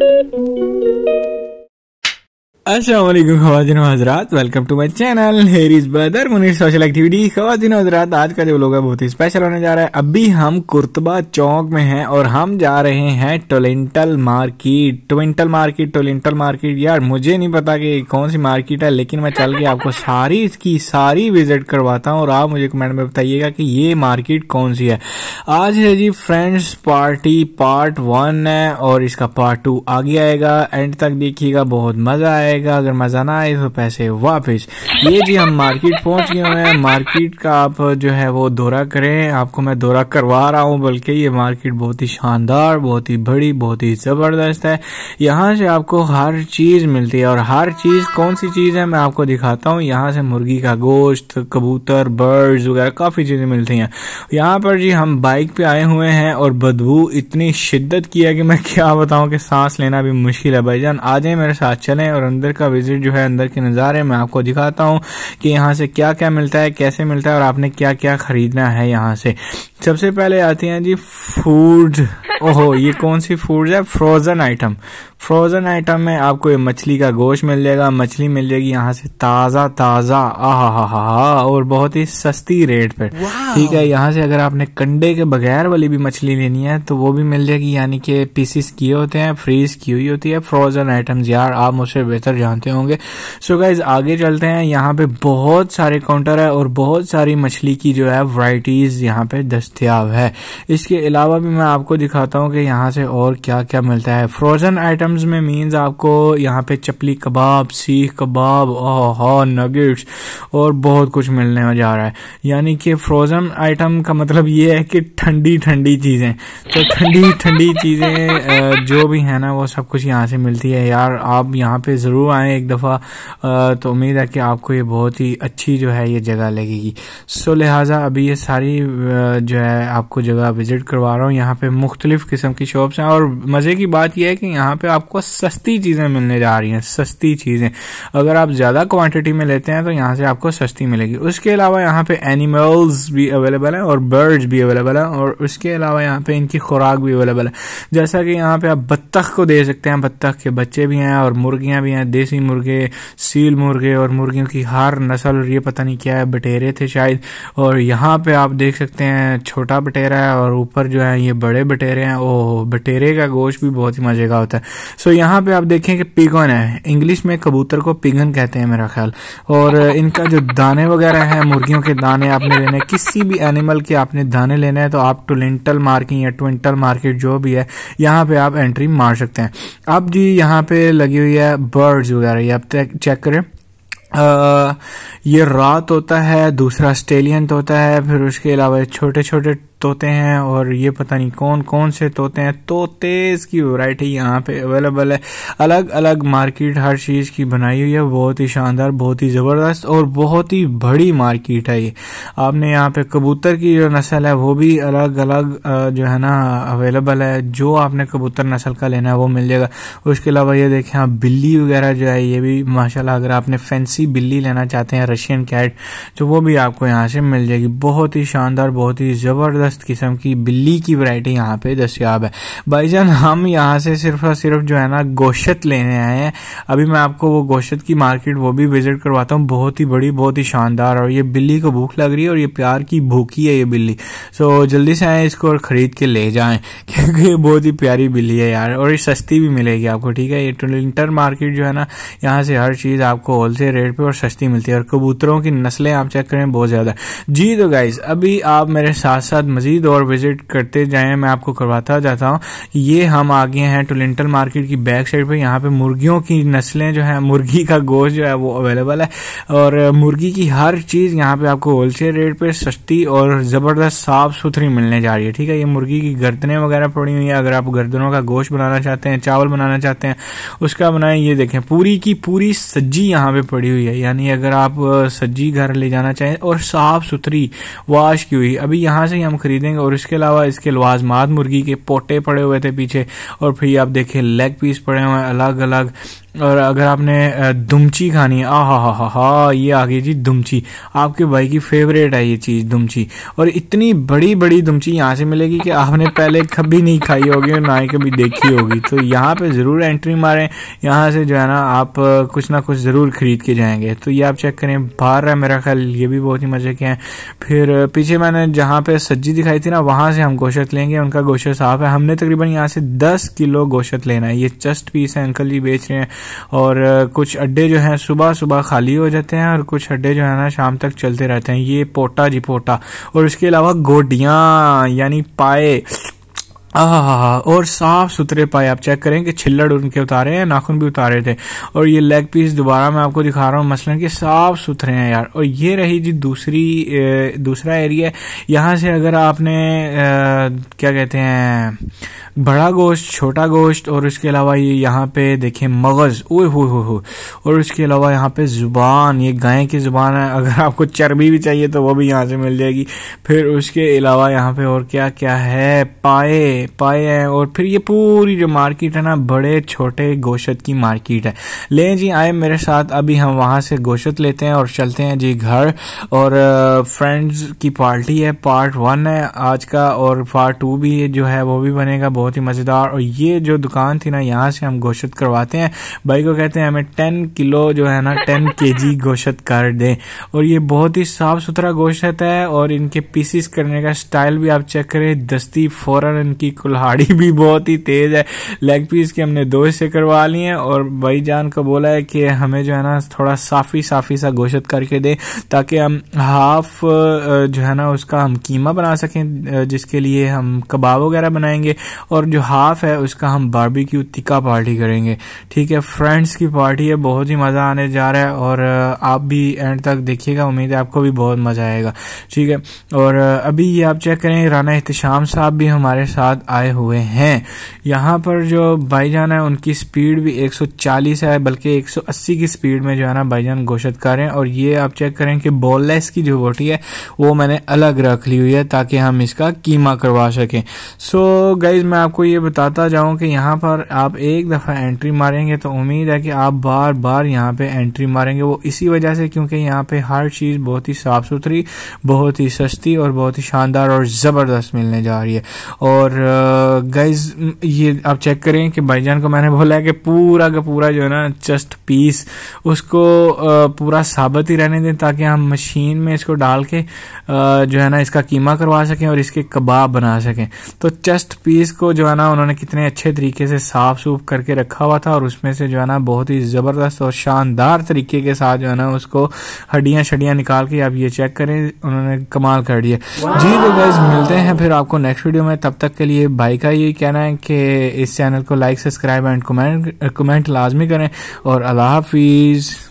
thank you असलम खवाजिन हजरात welcome to my channel is Badar Munir social activity खवाजिन हजरात आज का जो लोग है बहुत ही स्पेशल होने जा रहा है अभी हम कुर्तबा चौक में हैं और हम जा रहे हैं Tollinton market Tollinton market Tollinton market यार मुझे नहीं पता कि कौन सी मार्केट है लेकिन मैं चल के आपको सारी इसकी सारी विजिट करवाता हूँ और आप मुझे कमेंट में बताइएगा कि ये मार्केट कौन सी है आज है जी फ्रेंड्स पार्टी पार्ट वन है और इसका पार्ट टू आगे आएगा एंड तक देखिएगा बहुत मज़ा आएगा आएगा अगर मज़ा ना आए तो पैसे वापस ये जी हम मार्केट पहुंच गए हैं मार्केट का आप जो है वो दौरा करें आपको मैं दौरा करवा रहा हूं बल्कि ये मार्केट बहुत ही शानदार बहुत ही बड़ी बहुत ही ज़बरदस्त है यहाँ से आपको हर चीज़ मिलती है और हर चीज़ कौन सी चीज़ है मैं आपको दिखाता हूँ यहाँ से मुर्गी का गोश्त कबूतर बर्ड्स वगैरह काफ़ी चीज़ें मिलती हैं यहाँ पर जी हम बाइक पे आए हुए हैं और बदबू इतनी शिद्दत की है कि मैं क्या बताऊँ कि सांस लेना भी मुश्किल है भाईजान आ जाए मेरे साथ चलें और अंदर अंदर का विजिट जो है अंदर के नज़ारे मैं आपको दिखाता हूँ कि यहाँ से क्या क्या मिलता है कैसे मिलता है और आपने क्या क्या खरीदना है यहाँ से सबसे पहले आते हैं जी फूड ओहो ये कौन सी फूड है फ्रोज़न आइटम फ्रोज़न आइटम में आपको ये मछली का गोश्त मिल जाएगा मछली मिल जाएगी यहाँ से ताज़ा ताज़ा आहा हा हा और बहुत ही सस्ती रेट पर ठीक है यहाँ से अगर आपने कंडे के बगैर वाली भी मछली लेनी है तो वो भी मिल जाएगी यानी कि पीसीस किए होते हैं फ्रीज की हुई होती है फ्रोज़न आइटम्स यार आप मुझसे बेहतर जानते होंगे सो गाइज आगे चलते हैं यहाँ पे बहुत सारे काउंटर है और बहुत सारी मछली की जो है वराइटीज़ यहाँ पे दस्तियाब है इसके अलावा भी मैं आपको दिखाता हूँ कि यहाँ से और क्या क्या मिलता है फ्रोज़न आइटम्स में मीन्स आपको यहाँ पे चपली कबाब सीख कबाब ओह नगेट्स और बहुत कुछ मिलने जा रहा है यानी कि फ्रोज़न आइटम का मतलब ये है कि ठंडी ठंडी चीज़ें तो ठंडी ठंडी चीज़ें जो भी है ना वो सब कुछ यहाँ से मिलती है यार आप यहाँ पे ज़रूर ज़रूर आएँ एक दफ़ा तो उम्मीद है कि आपको ये बहुत ही अच्छी जो है ये जगह लगेगी सो लिहाजा अभी ये सारी जो है आपको जगह विज़िट करवा रहा हूँ यहाँ पे मुख्तलिफ़ किस्म की शॉप्स हैं और मज़े की बात यह है कि यहाँ पे आपको सस्ती चीज़ें मिलने जा रही हैं सस्ती चीज़ें अगर आप ज़्यादा क्वान्टिटी में लेते हैं तो यहाँ से आपको सस्ती मिलेगी उसके अलावा यहाँ पे एनिमल्स भी अवेलेबल हैं और बर्ड्स भी अवेलेबल हैं और उसके अलावा यहाँ पे इनकी खुराक भी अवेलेबल है जैसा कि यहाँ पे आप बत्तख को दे सकते हैं बत्तख के बच्चे भी हैं और मुर्गियाँ भी हैं देसी मुर्गे सील मुर्गे और मुर्गियों की हर नस्ल ये पता नहीं क्या है बटेरे थे शायद और यहाँ पे आप देख सकते हैं छोटा बटेरा है और ऊपर जो है ये बड़े बटेरे हैं ओह बटेरे का गोश्त भी बहुत ही मज़े का होता है सो यहाँ पे आप देखें कि पिगन है इंग्लिश में कबूतर को पिगन कहते हैं मेरा ख्याल और इनका जो दाने वगैरह है मुर्गियों के दाने आपने लेने किसी भी एनिमल के आपने दाने लेने हैं तो आप टोलेंटल मार्किंग या ट्विंटल मार्केट जो भी है यहाँ पे आप एंट्री मार सकते हैं अब जी यहाँ पे लगी हुई है बर्ड बर्ड्स वगैरह ये आप चेक करें आ, ये रात होता है दूसरा स्टेलियन होता है फिर उसके अलावा छोटे छोटे तोते हैं और ये पता नहीं कौन कौन से तोते हैं तोते की वैरायटी यहाँ पे अवेलेबल है अलग अलग मार्केट हर चीज़ की बनाई हुई है बहुत ही शानदार बहुत ही ज़बरदस्त और बहुत ही बड़ी मार्केट है ये आपने यहाँ पे कबूतर की जो नस्ल है वो भी अलग अलग जो है ना अवेलेबल है जो आपने कबूतर नस्ल का लेना है वो मिल जाएगा उसके अलावा ये देखें आप बिल्ली वगैरह जो है ये भी माशाला अगर आपने फैंसी बिल्ली लेना चाहते हैं रशियन कैट तो वो भी आपको यहाँ से मिल जाएगी बहुत ही शानदार बहुत ही ज़बरदस्त ज़बरदस्त किस्म की बिल्ली की वैरायटी यहाँ पे दस्याब है भाईजान हम यहाँ से सिर्फ और सिर्फ जो है ना गोशत लेने आए हैं अभी मैं आपको वो गोशत की मार्केट वो भी विजिट करवाता हूँ बहुत ही बड़ी बहुत ही शानदार और ये बिल्ली को भूख लग रही है और ये प्यार की भूखी है ये बिल्ली सो जल्दी से आए इसको और ख़रीद के ले जाएं क्योंकि ये बहुत ही प्यारी बिल्ली है यार और ये सस्ती भी मिलेगी आपको ठीक है ये इंटर मार्केट जो है ना यहाँ से हर चीज़ आपको होलसेल रेट पे और सस्ती मिलती है और कबूतरों की नस्लें आप चेक करें बहुत ज़्यादा जी तो गाइज अभी आप मेरे साथ साथ मज़ीद और विज़िट करते जाए मैं आपको करवाता जाता हूँ ये हम आगे हैं टोलेंटल मार्केट की बैक साइड पर यहाँ पे मुर्गियों की नस्लें जो है मुर्गी का गोश्त जो है वो अवेलेबल है और मुर्गी की हर चीज़ यहाँ पे आपको होलसेल रेट पर सस्ती और ज़बरदस्त साफ़ सुथरी मिलने जा रही है ठीक है ये मुर्गी की गर्दने वगैरह पड़ी हुई है अगर आप गर्दनों का गोश्त बनाना चाहते हैं चावल बनाना चाहते हैं उसका बनाएं ये देखें पूरी की पूरी सज्जी यहाँ पे पड़ी हुई है यानी अगर आप सज्जी घर ले जाना चाहें और साफ़ सुथरी वाश की हुई अभी यहाँ से ही हम खरीदेंगे और इसके अलावा इसके लवाजमात मुर्गी के पोटे पड़े हुए थे पीछे और फिर आप देखें लेग पीस पड़े हुए हैं अलग अलग और अगर आपने दुमची खानी आ हा हा हा हा ये आ गई जी दुमची आपके भाई की फेवरेट है ये चीज़ दुमची और इतनी बड़ी बड़ी दुमची यहाँ से मिलेगी कि आपने पहले कभी नहीं खाई होगी और ना ही कभी देखी होगी तो यहाँ पे ज़रूर एंट्री मारें यहाँ से जो है ना आप कुछ ना कुछ ज़रूर ख़रीद के जाएंगे तो ये आप चेक करें बाहर है मेरा ख्याल ये भी बहुत ही मज़े के हैं फिर पीछे मैंने जहाँ पर सब्जी दिखाई थी ना वहाँ से हम गोशत लेंगे उनका गोशत साफ है हमने तकरीबन यहाँ से दस किलो गोशत लेना है ये चस्ट पीस है अंकल जी बेच रहे हैं और कुछ अड्डे जो हैं सुबह सुबह खाली हो जाते हैं और कुछ अड्डे जो है ना शाम तक चलते रहते हैं ये पोटा जी पोटा और इसके अलावा गोडियाँ यानी पाए और साफ सुथरे पाए आप चेक करें कि छिल्लड़ उनके उतारे हैं नाखून भी उतारे थे और ये लेग पीस दोबारा मैं आपको दिखा रहा हूँ मसलन कि साफ सुथरे हैं यार और ये रही जी दूसरी ए, दूसरा एरिया यहाँ से अगर आपने ए, क्या कहते हैं बड़ा गोश्त छोटा गोश्त और उसके अलावा ये यहाँ पे देखें मगज़ ओ हो हो और उसके अलावा यहाँ पे ज़ुबान ये गाय की ज़ुबान है अगर आपको चर्बी भी चाहिए तो वह भी यहाँ से मिल जाएगी फिर उसके अलावा यहाँ पे और क्या क्या है पाए पाए हैं और फिर ये पूरी जो मार्केट है ना बड़े छोटे गोशत की मार्केट है ले जी आए मेरे साथ अभी हम वहाँ से गोशत लेते हैं और चलते हैं जी घर और फ्रेंड्स की पार्टी है पार्ट वन है आज का और पार्ट टू भी जो है वो भी बनेगा बहुत ही मज़ेदार और ये जो दुकान थी ना यहाँ से हम गोशत करवाते हैं भाई को कहते हैं हमें टेन किलो जो है ना टेन के जी गोशत कर दें और ये बहुत ही साफ़ सुथरा गोशत है और इनके पीसीस करने का स्टाइल भी आप चेक करें दस्ती फ़ौरन इनकी की कुल्हाड़ी भी बहुत ही तेज़ है लेग पीस के हमने दो हिस्से करवा लिए हैं और भाई जान को बोला है कि हमें जो है ना थोड़ा साफ़ी साफ़ी सा गोशत करके दें ताकि हम हाफ जो है ना उसका हम कीमा बना सकें जिसके लिए हम कबाब वगैरह बनाएंगे और जो हाफ है उसका हम की तिका पार्टी करेंगे ठीक है फ्रेंड्स की पार्टी है बहुत ही मज़ा आने जा रहा है और आप भी एंड तक देखिएगा उम्मीद है आपको भी बहुत मज़ा आएगा ठीक है और अभी ये आप चेक करें राना एहतम साहब भी हमारे साथ साथ आए हुए हैं यहाँ पर जो भाईजान है उनकी स्पीड भी 140 है बल्कि 180 की स्पीड में जो है ना भाईजान घोषित कर रहे हैं और ये आप चेक करें कि बॉललेस की जो बोटी है वो मैंने अलग रख ली हुई है ताकि हम इसका कीमा करवा सकें सो so, गाइज मैं आपको ये बताता जाऊँ कि यहाँ पर आप एक दफ़ा एंट्री मारेंगे तो उम्मीद है कि आप बार बार यहाँ पर एंट्री मारेंगे वो इसी वजह से क्योंकि यहाँ पर हर चीज़ बहुत ही साफ़ सुथरी बहुत ही सस्ती और बहुत ही शानदार और ज़बरदस्त मिलने जा रही है और गाइज ये आप चेक करें कि भाईजान को मैंने बोला है कि पूरा का पूरा जो है ना चस्ट पीस उसको पूरा साबित ही रहने दें ताकि हम मशीन में इसको डाल के जो है ना इसका कीमा करवा सकें और इसके कबाब बना सकें तो चस्ट पीस को जो है ना उन्होंने कितने अच्छे तरीके से साफ सूफ करके रखा हुआ था और उसमें से जो है ना बहुत ही ज़बरदस्त और शानदार तरीके के साथ जो है ना उसको हड्डियाँ शड्डियाँ निकाल के आप ये चेक करें उन्होंने कमाल कर दिया जी तो गाइज मिलते हैं फिर आपको नेक्स्ट वीडियो में तब तक के लिए ये भाई का ये कहना है कि इस चैनल को like subscribe and comment comment लाजमी करें और अल्लाह हाफिज़